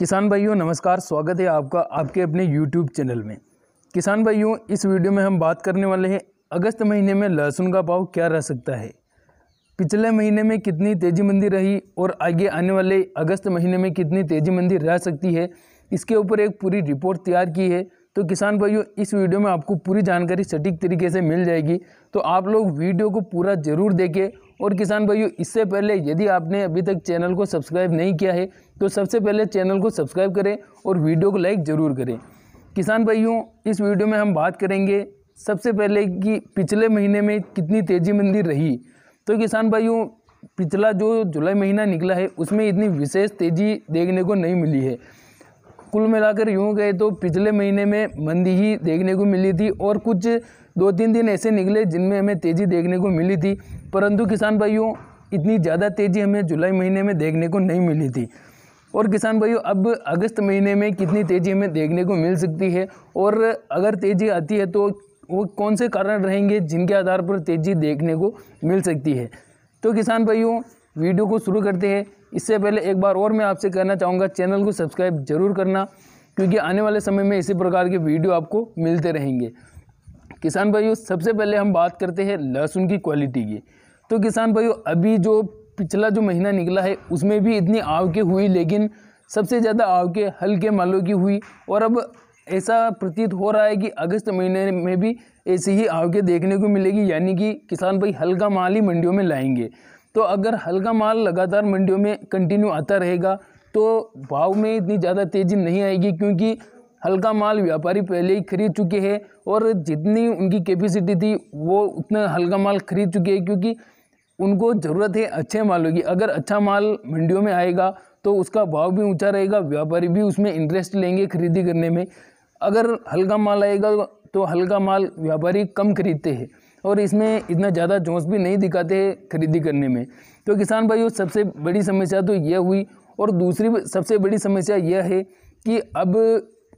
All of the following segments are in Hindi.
किसान भाइयों नमस्कार स्वागत है आपका आपके अपने YouTube चैनल में किसान भाइयों इस वीडियो में हम बात करने वाले हैं अगस्त महीने में लहसुन का भाव क्या रह सकता है पिछले महीने में कितनी तेजी मंदी रही और आगे आने वाले अगस्त महीने में कितनी तेजी मंदी रह सकती है इसके ऊपर एक पूरी रिपोर्ट तैयार की है तो किसान भाइयों इस वीडियो में आपको पूरी जानकारी सटीक तरीके से मिल जाएगी तो आप लोग वीडियो को पूरा ज़रूर देखें और किसान भाइयों इससे पहले यदि आपने अभी तक चैनल को सब्सक्राइब नहीं किया है तो सबसे पहले चैनल को सब्सक्राइब करें और वीडियो को लाइक ज़रूर करें किसान भाइयों इस वीडियो में हम बात करेंगे सबसे पहले कि पिछले महीने में कितनी तेज़ी मंदी रही तो किसान भाइयों पिछला जो जुलाई महीना निकला है उसमें इतनी विशेष तेज़ी देखने को नहीं मिली है कुल मिलाकर यूँ गए तो पिछले महीने में मंदी ही देखने को मिली थी और कुछ दो तीन दिन ऐसे निकले जिनमें हमें तेज़ी देखने को मिली थी परंतु किसान भाइयों इतनी ज़्यादा तेज़ी हमें जुलाई महीने में देखने को नहीं मिली थी और किसान भाइयों अब अगस्त महीने में कितनी तेज़ी हमें देखने को मिल सकती है और अगर तेज़ी आती है तो वो कौन से कारण रहेंगे जिनके आधार पर तेज़ी देखने को मिल सकती है तो किसान भाइयों वीडियो को शुरू करते हैं इससे पहले एक बार और मैं आपसे कहना चाहूँगा चैनल को सब्सक्राइब जरूर करना क्योंकि आने वाले समय में इसी प्रकार के वीडियो आपको मिलते रहेंगे किसान भाइयों सबसे पहले हम बात करते हैं लहसुन की क्वालिटी की तो किसान भाइयों अभी जो पिछला जो महीना निकला है उसमें भी इतनी आवके हुई लेकिन सबसे ज़्यादा के हल्के मालों की हुई और अब ऐसा प्रतीत हो रहा है कि अगस्त महीने में भी ऐसी ही के देखने को मिलेगी यानी कि किसान भाई हल्का माल ही मंडियों में लाएंगे तो अगर हल्का माल लगातार मंडियों में कंटिन्यू आता रहेगा तो भाव में इतनी ज़्यादा तेज़ी नहीं आएगी क्योंकि हल्का माल व्यापारी पहले ही खरीद चुके हैं और जितनी उनकी कैपेसिटी थी वो उतना हल्का माल खरीद चुके हैं क्योंकि उनको ज़रूरत है अच्छे मालों की अगर अच्छा माल मंडियों में आएगा तो उसका भाव भी ऊंचा रहेगा व्यापारी भी उसमें इंटरेस्ट लेंगे खरीदी करने में अगर हल्का माल आएगा तो हल्का माल व्यापारी कम खरीदते हैं और इसमें इतना ज़्यादा जोश भी नहीं दिखाते हैं खरीदी करने में तो किसान भाइयों सबसे बड़ी समस्या तो यह हुई और दूसरी सबसे बड़ी समस्या यह है कि अब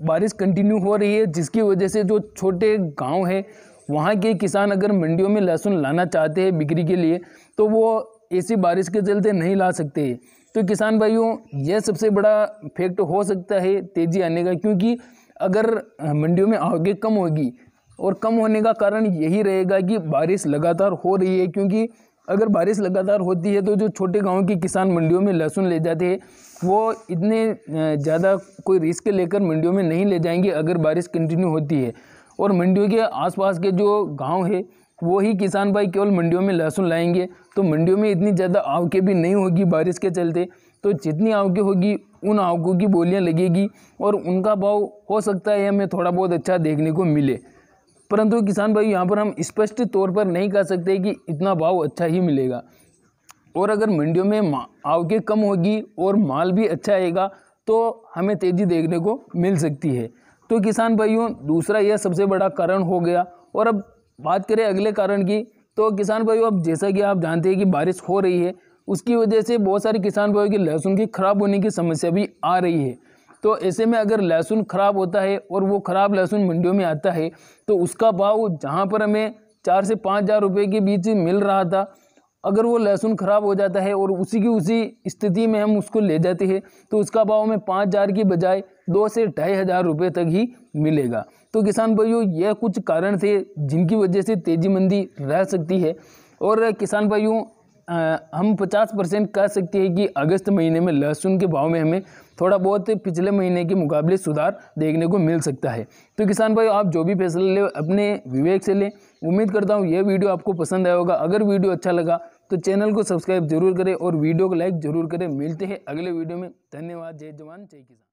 बारिश कंटिन्यू हो रही है जिसकी वजह से जो छोटे गांव है वहाँ के किसान अगर मंडियों में लहसुन लाना चाहते हैं बिक्री के लिए तो वो ऐसी बारिश के चलते नहीं ला सकते तो किसान भाइयों यह सबसे बड़ा फैक्ट हो सकता है तेज़ी आने का क्योंकि अगर मंडियों में आगे कम होगी और कम होने का कारण यही रहेगा कि बारिश लगातार हो रही है क्योंकि अगर बारिश लगातार होती है तो जो छोटे गाँव के किसान मंडियों में लहसुन ले जाते हैं वो इतने ज़्यादा कोई रिस्क लेकर मंडियों में नहीं ले जाएंगे अगर बारिश कंटिन्यू होती है और मंडियों के आसपास के जो गांव है वो ही किसान भाई केवल मंडियों में लहसुन लाएंगे तो मंडियों में इतनी ज़्यादा आवके भी नहीं होगी बारिश के चलते तो जितनी आवके होगी उन आवकों की बोलियाँ लगेगी और उनका भाव हो सकता है हमें थोड़ा बहुत अच्छा देखने को मिले परंतु किसान भाई यहाँ पर हम स्पष्ट तौर पर नहीं कह सकते कि इतना भाव अच्छा ही मिलेगा और अगर मंडियों में आवके कम होगी और माल भी अच्छा आएगा तो हमें तेज़ी देखने को मिल सकती है तो किसान भाइयों दूसरा यह सबसे बड़ा कारण हो गया और अब बात करें अगले कारण की तो किसान भाइयों अब जैसा कि आप जानते हैं कि बारिश हो रही है उसकी वजह से बहुत सारे किसान भाइयों की लहसुन की ख़राब होने की समस्या भी आ रही है तो ऐसे में अगर लहसुन ख़राब होता है और वो ख़राब लहसुन मंडियों में आता है तो उसका भाव जहाँ पर हमें चार से पाँच हज़ार रुपये के बीच मिल रहा था अगर वो लहसुन ख़राब हो जाता है और उसी की उसी स्थिति में हम उसको ले जाते हैं तो उसका भाव हमें पाँच हज़ार की बजाय दो से ढाई हज़ार रुपये तक ही मिलेगा तो किसान भाइयों यह कुछ कारण थे जिनकी वजह से तेजी मंदी रह सकती है और किसान भाइयों हम 50 परसेंट कह सकते हैं कि अगस्त महीने में लहसुन के भाव में हमें थोड़ा बहुत पिछले महीने के मुकाबले सुधार देखने को मिल सकता है तो किसान भाई आप जो भी फैसला लें अपने विवेक से लें उम्मीद करता हूँ यह वीडियो आपको पसंद आया होगा अगर वीडियो अच्छा लगा तो चैनल को सब्सक्राइब जरूर करें और वीडियो को लाइक जरूर करें मिलते हैं अगले वीडियो में धन्यवाद जय जवान जय किसान